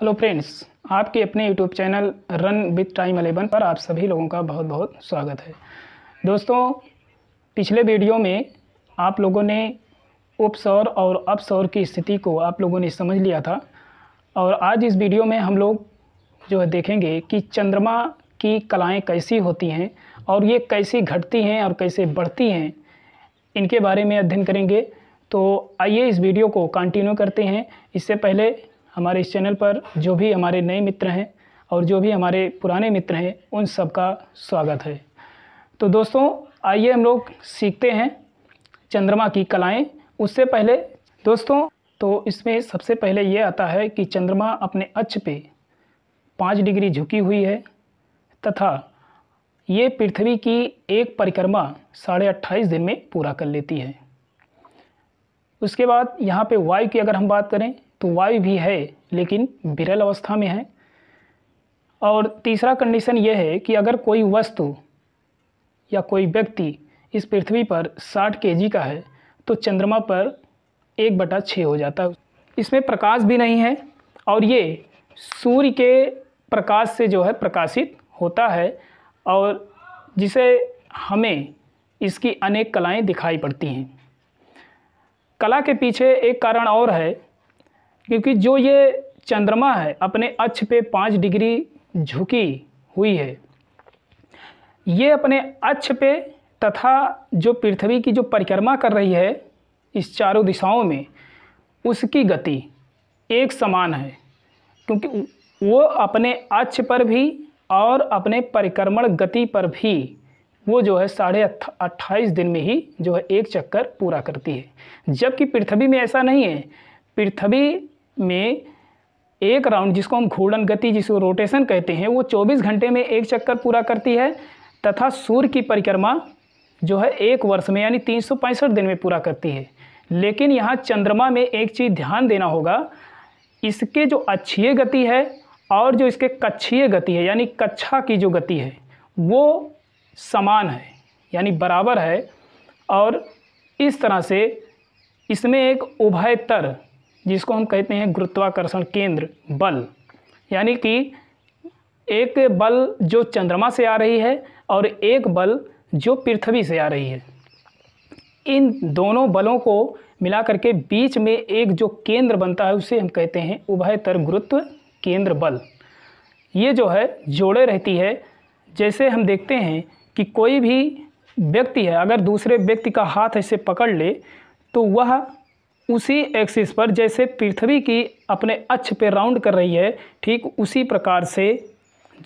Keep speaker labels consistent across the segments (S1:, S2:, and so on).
S1: hello friends आपके अपने YouTube channel run with time eleven पर आप सभी लोगों का बहुत बहुत स्वागत है दोस्तों पिछले वीडियो में आप लोगों ने उपसौर और अपसौर की स्थिति को आप लोगों ने समझ लिया था और आज इस वीडियो में हम लोग जो है देखेंगे कि चंद्रमा की कलाएं कैसी होती हैं और ये कैसी घटती हैं और कैसे बढ़ती हैं इनके बारे में अध्ययन करेंगे तो आइए इस वीडियो को कंटिन्यू करते हैं इससे पहले हमारे इस चैनल पर जो भी हमारे नए मित्र हैं और जो भी हमारे पुराने मित्र हैं उन सबका स्वागत है तो दोस्तों आइए हम लोग सीखते हैं चंद्रमा की कलाएं उससे पहले दोस्तों तो इसमें सबसे पहले ये आता है कि चंद्रमा अपने अक्ष पे पाँच डिग्री झुकी हुई है तथा ये पृथ्वी की एक परिक्रमा साढ़े अट्ठाईस दिन में पूरा कर लेती है उसके बाद यहाँ पे वायु की अगर हम बात करें तो वायु भी है लेकिन विरल अवस्था में है और तीसरा कंडीशन यह है कि अगर कोई वस्तु या कोई व्यक्ति इस पृथ्वी पर 60 के का है तो चंद्रमा पर एक बटा छः हो जाता है इसमें प्रकाश भी नहीं है और ये सूर्य के प्रकाश से जो है प्रकाशित होता है और जिसे हमें इसकी अनेक कलाएं दिखाई पड़ती हैं कला के पीछे एक कारण और है क्योंकि जो ये चंद्रमा है अपने अक्ष पे पाँच डिग्री झुकी हुई है ये अपने अक्ष पे तथा जो पृथ्वी की जो परिक्रमा कर रही है इस चारों दिशाओं में उसकी गति एक समान है क्योंकि वो अपने अक्ष पर भी और अपने परिक्रमण गति पर भी वो जो है साढ़े अट्ठाईस दिन में ही जो है एक चक्कर पूरा करती है जबकि पृथ्वी में ऐसा नहीं है पृथ्वी में एक राउंड जिसको हम घूर्णन गति जिसको रोटेशन कहते हैं वो 24 घंटे में एक चक्कर पूरा करती है तथा सूर्य की परिक्रमा जो है एक वर्ष में यानी तीन दिन में पूरा करती है लेकिन यहाँ चंद्रमा में एक चीज़ ध्यान देना होगा इसके जो अच्छीय गति है और जो इसके कक्षीय गति है यानी कक्षा की जो गति है वो समान है यानी बराबर है और इस तरह से इसमें एक उभयतर जिसको हम कहते हैं गुरुत्वाकर्षण केंद्र बल यानी कि एक बल जो चंद्रमा से आ रही है और एक बल जो पृथ्वी से आ रही है इन दोनों बलों को मिला करके बीच में एक जो केंद्र बनता है उसे हम कहते हैं उभयतर गुरुत्व केंद्र बल ये जो है जोड़े रहती है जैसे हम देखते हैं कि कोई भी व्यक्ति है अगर दूसरे व्यक्ति का हाथ ऐसे पकड़ ले तो वह उसी एक्सिस पर जैसे पृथ्वी की अपने अक्ष पर राउंड कर रही है ठीक उसी प्रकार से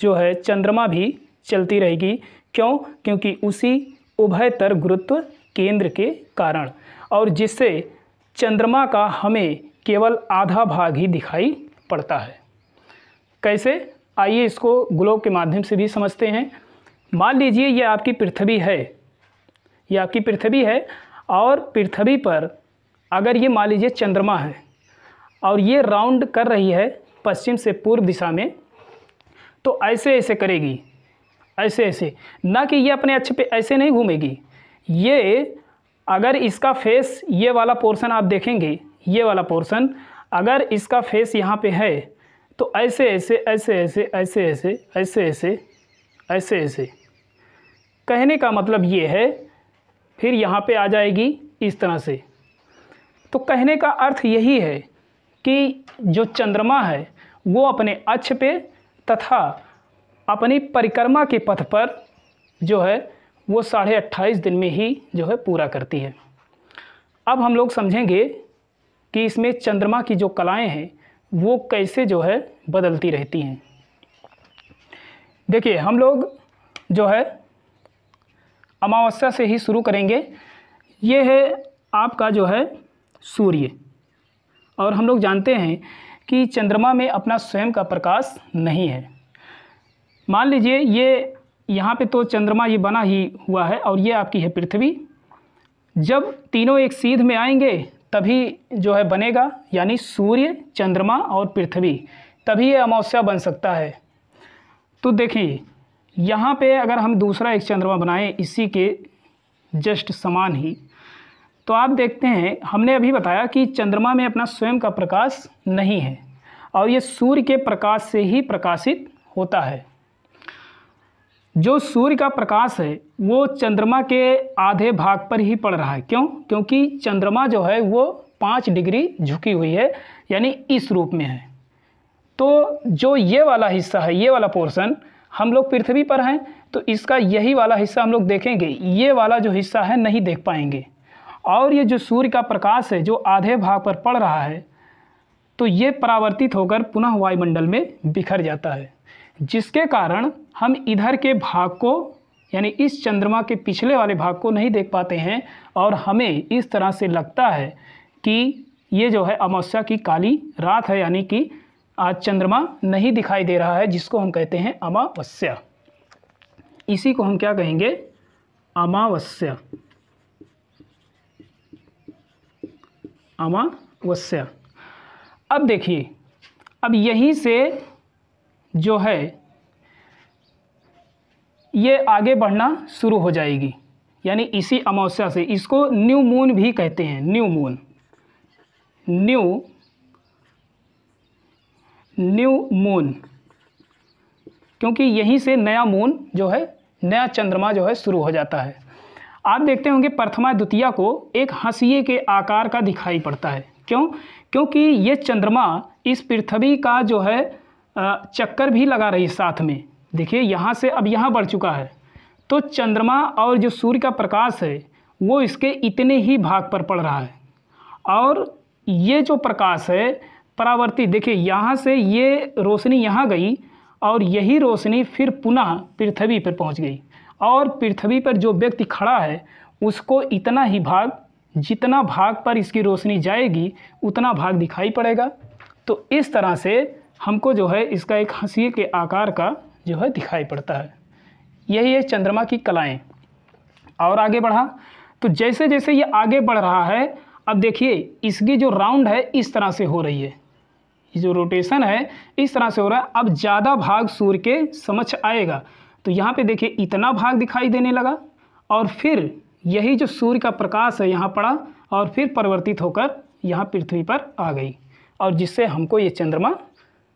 S1: जो है चंद्रमा भी चलती रहेगी क्यों क्योंकि उसी उभयतर गुरुत्व केंद्र के कारण और जिससे चंद्रमा का हमें केवल आधा भाग ही दिखाई पड़ता है कैसे आइए इसको ग्लोब के माध्यम से भी समझते हैं मान लीजिए यह आपकी पृथ्वी है यह आपकी पृथ्वी है और पृथ्वी पर अगर ये मान लीजिए चंद्रमा है और ये राउंड कर रही है पश्चिम से पूर्व दिशा में तो ऐसे ऐसे करेगी ऐसे ऐसे ना कि ये अपने अच्छे पे ऐसे नहीं घूमेगी ये अगर इसका फेस ये वाला पोर्शन आप देखेंगे ये वाला पोर्शन अगर इसका फेस यहाँ पे है तो ऐसे ऐसे ऐसे ऐसे ऐसे ऐसे ऐसे ऐसे ऐसे ऐसे कहने का मतलब ये है फिर यहाँ पे आ जाएगी इस तरह से तो कहने का अर्थ यही है कि जो चंद्रमा है वो अपने अक्ष पे तथा अपनी परिक्रमा के पथ पर जो है वो साढ़े अट्ठाईस दिन में ही जो है पूरा करती है अब हम लोग समझेंगे कि इसमें चंद्रमा की जो कलाएं हैं वो कैसे जो है बदलती रहती हैं देखिए हम लोग जो है अमावस्या से ही शुरू करेंगे ये है आपका जो है सूर्य और हम लोग जानते हैं कि चंद्रमा में अपना स्वयं का प्रकाश नहीं है मान लीजिए ये यहाँ पे तो चंद्रमा ये बना ही हुआ है और ये आपकी है पृथ्वी जब तीनों एक सीध में आएंगे तभी जो है बनेगा यानी सूर्य चंद्रमा और पृथ्वी तभी ये अमावस्या बन सकता है तो देखिए यहाँ पे अगर हम दूसरा एक चंद्रमा बनाएं इसी के जस्ट समान ही तो आप देखते हैं हमने अभी बताया कि चंद्रमा में अपना स्वयं का प्रकाश नहीं है और ये सूर्य के प्रकाश से ही प्रकाशित होता है जो सूर्य का प्रकाश है वो चंद्रमा के आधे भाग पर ही पड़ रहा है क्यों क्योंकि चंद्रमा जो है वो पाँच डिग्री झुकी हुई है यानी इस रूप में है तो जो ये वाला हिस्सा है ये वाला पोर्शन हम लोग पृथ्वी पर हैं तो इसका यही वाला हिस्सा हम लोग देखेंगे ये वाला जो हिस्सा है नहीं देख पाएंगे और ये जो सूर्य का प्रकाश है जो आधे भाग पर पड़ रहा है तो ये परावर्तित होकर पुनः वायुमंडल में बिखर जाता है जिसके कारण हम इधर के भाग को यानी इस चंद्रमा के पिछले वाले भाग को नहीं देख पाते हैं और हमें इस तरह से लगता है कि ये जो है अमावस्या की काली रात है यानी कि आज चंद्रमा नहीं दिखाई दे रहा है जिसको हम कहते हैं अमावस्या इसी को हम क्या कहेंगे अमावस्या अमावस्या अब देखिए अब यहीं से जो है ये आगे बढ़ना शुरू हो जाएगी यानी इसी अमावस्या से इसको न्यू मून भी कहते हैं new moon new new moon क्योंकि यहीं से नया मून जो है नया चंद्रमा जो है शुरू हो जाता है आप देखते होंगे प्रथमा द्वितीय को एक हंसिए के आकार का दिखाई पड़ता है क्यों क्योंकि ये चंद्रमा इस पृथ्वी का जो है चक्कर भी लगा रही है साथ में देखिए यहाँ से अब यहाँ बढ़ चुका है तो चंद्रमा और जो सूर्य का प्रकाश है वो इसके इतने ही भाग पर पड़ रहा है और ये जो प्रकाश है परावर्ती देखिए यहाँ से ये रोशनी यहाँ गई और यही रोशनी फिर पुनः पृथ्वी पर पहुँच गई और पृथ्वी पर जो व्यक्ति खड़ा है उसको इतना ही भाग जितना भाग पर इसकी रोशनी जाएगी उतना भाग दिखाई पड़ेगा तो इस तरह से हमको जो है इसका एक हंसी के आकार का जो है दिखाई पड़ता है यही है चंद्रमा की कलाएं और आगे बढ़ा तो जैसे जैसे ये आगे बढ़ रहा है अब देखिए इसकी जो राउंड है इस तरह से हो रही है ये जो रोटेशन है इस तरह से हो रहा है अब ज़्यादा भाग सूर्य के समक्ष आएगा तो यहाँ पे देखिए इतना भाग दिखाई देने लगा और फिर यही जो सूर्य का प्रकाश है यहाँ पड़ा और फिर परिवर्तित होकर यहाँ पृथ्वी पर आ गई और जिससे हमको ये चंद्रमा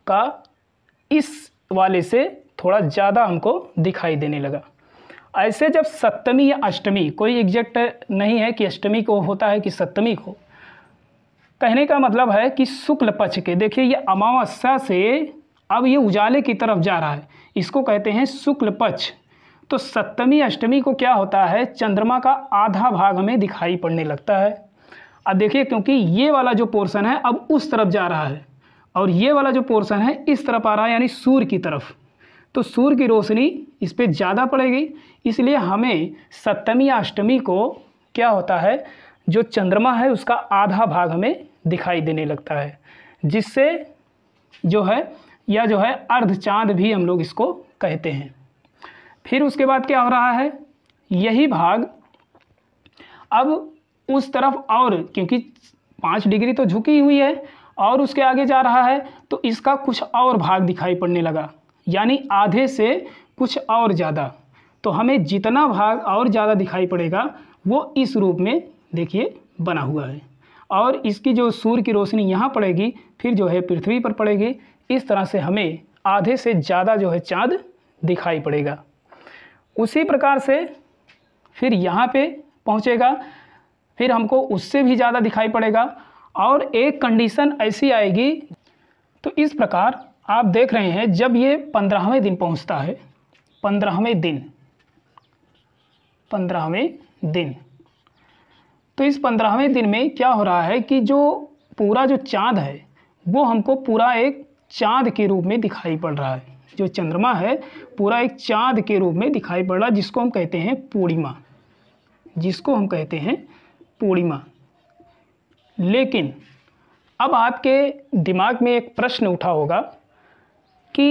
S1: का इस वाले से थोड़ा ज़्यादा हमको दिखाई देने लगा ऐसे जब सप्तमी या अष्टमी कोई एग्जैक्ट नहीं है कि अष्टमी को होता है कि सप्तमी को कहने का मतलब है कि शुक्ल पक्ष के देखिए ये अमावस्या से अब ये उजाले की तरफ जा रहा है इसको कहते हैं शुक्ल पक्ष तो सप्तमी अष्टमी को क्या होता है चंद्रमा का आधा भाग हमें दिखाई पड़ने लगता है अब देखिए क्योंकि ये वाला जो पोर्शन है अब उस तरफ जा रहा है और ये वाला जो पोर्शन है इस तरफ आ रहा है यानी सूर्य की तरफ तो सूर्य की रोशनी इस पर ज़्यादा पड़ेगी इसलिए हमें सप्तमी अष्टमी को क्या होता है जो चंद्रमा है उसका आधा भाग हमें दिखाई देने लगता है जिससे जो है या जो है अर्ध चाँद भी हम लोग इसको कहते हैं फिर उसके बाद क्या हो रहा है यही भाग अब उस तरफ और क्योंकि पाँच डिग्री तो झुकी हुई है और उसके आगे जा रहा है तो इसका कुछ और भाग दिखाई पड़ने लगा यानी आधे से कुछ और ज़्यादा तो हमें जितना भाग और ज़्यादा दिखाई पड़ेगा वो इस रूप में देखिए बना हुआ है और इसकी जो सूर्य की रोशनी यहाँ पड़ेगी फिर जो है पृथ्वी पर पड़ेगी इस तरह से हमें आधे से ज़्यादा जो है चाँद दिखाई पड़ेगा उसी प्रकार से फिर यहाँ पे पहुँचेगा फिर हमको उससे भी ज़्यादा दिखाई पड़ेगा और एक कंडीशन ऐसी आएगी तो इस प्रकार आप देख रहे हैं जब ये पंद्रहवें दिन पहुँचता है पंद्रहवें दिन पंद्रहवें दिन तो इस पंद्रहवें दिन में क्या हो रहा है कि जो पूरा जो चाँद है वो हमको पूरा एक चाँद के रूप में दिखाई पड़ रहा है जो चंद्रमा है पूरा एक चाँद के रूप में दिखाई पड़ रहा है जिसको हम कहते हैं पूर्णिमा जिसको हम कहते हैं पूर्णिमा लेकिन अब आपके दिमाग में एक प्रश्न उठा होगा कि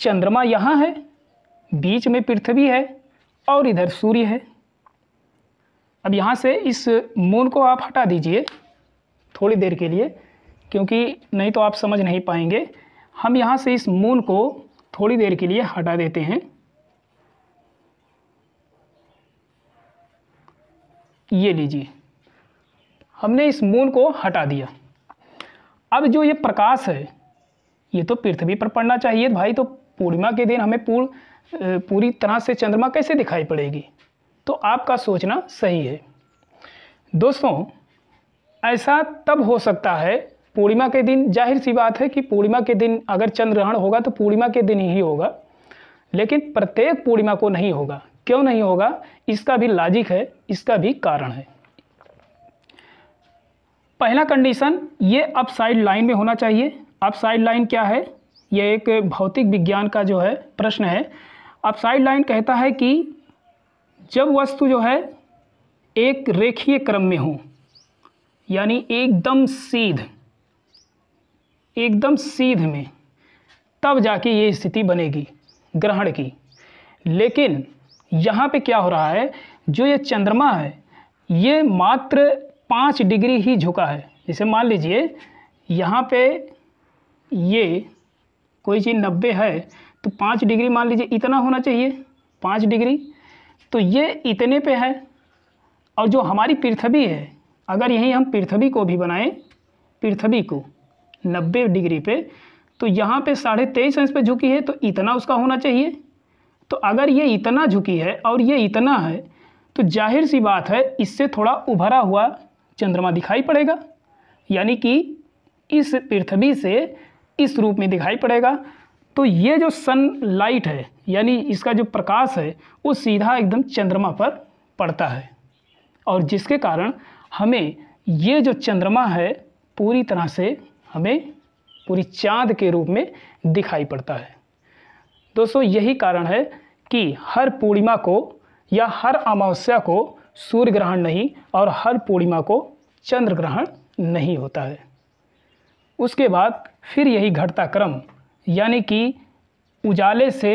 S1: चंद्रमा यहाँ है बीच में पृथ्वी है और इधर सूर्य है अब यहाँ से इस मून को आप हटा दीजिए थोड़ी देर के लिए क्योंकि नहीं तो आप समझ नहीं पाएंगे हम यहाँ से इस मून को थोड़ी देर के लिए हटा देते हैं ये लीजिए हमने इस मून को हटा दिया अब जो ये प्रकाश है ये तो पृथ्वी पर पड़ना चाहिए भाई तो पूर्णिमा के दिन हमें पूर्ण पूरी तरह से चंद्रमा कैसे दिखाई पड़ेगी तो आपका सोचना सही है दोस्तों ऐसा तब हो सकता है पूर्णिमा के दिन जाहिर सी बात है कि पूर्णिमा के दिन अगर चंद्रग्रहण होगा तो पूर्णिमा के दिन ही होगा लेकिन प्रत्येक पूर्णिमा को नहीं होगा क्यों नहीं होगा इसका भी लॉजिक है इसका भी कारण है पहला कंडीशन ये अपसाइड लाइन में होना चाहिए अपसाइड लाइन क्या है यह एक भौतिक विज्ञान का जो है प्रश्न है अपसाइड लाइन कहता है कि जब वस्तु जो है एक रेखीय क्रम में हो यानी एकदम सीध एकदम सीध में तब जाके ये स्थिति बनेगी ग्रहण की लेकिन यहाँ पे क्या हो रहा है जो ये चंद्रमा है ये मात्र पाँच डिग्री ही झुका है जैसे मान लीजिए यहाँ पे ये कोई चीज़ नब्बे है तो पाँच डिग्री मान लीजिए इतना होना चाहिए पाँच डिग्री तो ये इतने पे है और जो हमारी पृथ्वी है अगर यहीं हम पृथ्वी को भी बनाएं पृथ्वी को नब्बे डिग्री पे तो यहाँ पे साढ़े तेईस अंश पे झुकी है तो इतना उसका होना चाहिए तो अगर ये इतना झुकी है और ये इतना है तो जाहिर सी बात है इससे थोड़ा उभरा हुआ चंद्रमा दिखाई पड़ेगा यानी कि इस पृथ्वी से इस रूप में दिखाई पड़ेगा तो ये जो सन लाइट है यानी इसका जो प्रकाश है वो सीधा एकदम चंद्रमा पर पड़ता है और जिसके कारण हमें ये जो चंद्रमा है पूरी तरह से हमें पूरी चाँद के रूप में दिखाई पड़ता है दोस्तों यही कारण है कि हर पूर्णिमा को या हर अमावस्या को सूर्य ग्रहण नहीं और हर पूर्णिमा को चंद्र ग्रहण नहीं होता है उसके बाद फिर यही घटता क्रम यानी कि उजाले से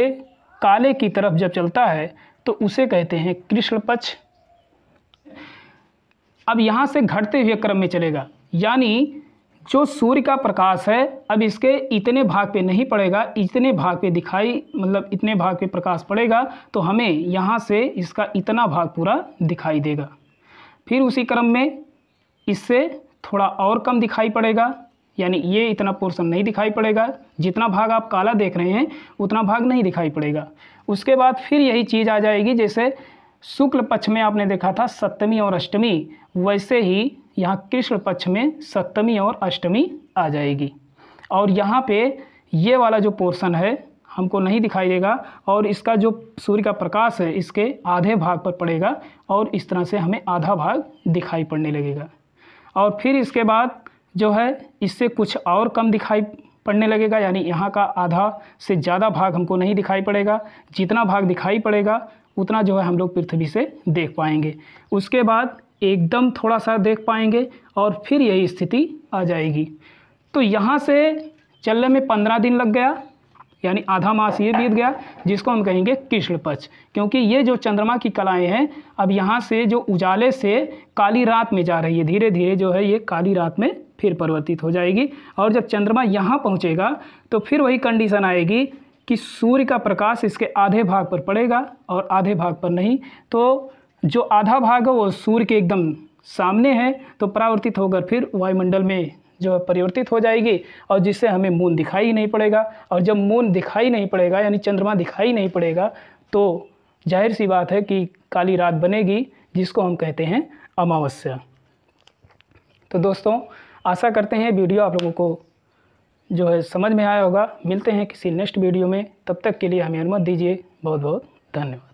S1: काले की तरफ जब चलता है तो उसे कहते हैं कृष्ण पक्ष अब यहाँ से घटते हुए क्रम में चलेगा यानी जो सूर्य का प्रकाश है अब इसके इतने भाग पे नहीं पड़ेगा इतने भाग पे दिखाई मतलब इतने भाग पे प्रकाश पड़ेगा तो हमें यहाँ से इसका इतना भाग पूरा दिखाई देगा फिर उसी क्रम में इससे थोड़ा और कम दिखाई पड़ेगा यानी ये इतना पोर्शन नहीं दिखाई पड़ेगा जितना भाग आप काला देख रहे हैं उतना भाग नहीं दिखाई पड़ेगा उसके बाद फिर यही चीज़ आ जाएगी जैसे शुक्ल पक्ष में आपने देखा था सप्तमी और अष्टमी वैसे ही यहाँ कृष्ण पक्ष में सप्तमी और अष्टमी आ जाएगी और यहाँ पे ये वाला जो पोर्शन है हमको नहीं दिखाई देगा और इसका जो सूर्य का प्रकाश है इसके आधे भाग पर पड़ेगा और इस तरह से हमें आधा भाग दिखाई पड़ने लगेगा और फिर इसके बाद जो है इससे कुछ और कम दिखाई पड़ने लगेगा यानी यहाँ का आधा से ज़्यादा भाग हमको नहीं दिखाई पड़ेगा जितना भाग दिखाई पड़ेगा उतना जो है हम लोग पृथ्वी से देख पाएंगे उसके बाद एकदम थोड़ा सा देख पाएंगे और फिर यही स्थिति आ जाएगी तो यहाँ से चलने में पंद्रह दिन लग गया यानी आधा मास ये बीत गया जिसको हम कहेंगे कृष्ण पक्ष क्योंकि ये जो चंद्रमा की कलाएं हैं अब यहाँ से जो उजाले से काली रात में जा रही है धीरे धीरे जो है ये काली रात में फिर परिवर्तित हो जाएगी और जब चंद्रमा यहाँ पहुँचेगा तो फिर वही कंडीशन आएगी कि सूर्य का प्रकाश इसके आधे भाग पर पड़ेगा और आधे भाग पर नहीं तो जो आधा भाग है वो सूर्य के एकदम सामने है तो परावर्तित होकर फिर वायुमंडल में जो है परिवर्तित हो जाएगी और जिससे हमें मून दिखाई नहीं पड़ेगा और जब मून दिखाई नहीं पड़ेगा यानी चंद्रमा दिखाई नहीं पड़ेगा तो जाहिर सी बात है कि काली रात बनेगी जिसको हम कहते हैं अमावस्या तो दोस्तों आशा करते हैं वीडियो आप लोगों को जो है समझ में आया होगा मिलते हैं किसी नेक्स्ट वीडियो में तब तक के लिए हमें अनुमति दीजिए बहुत बहुत धन्यवाद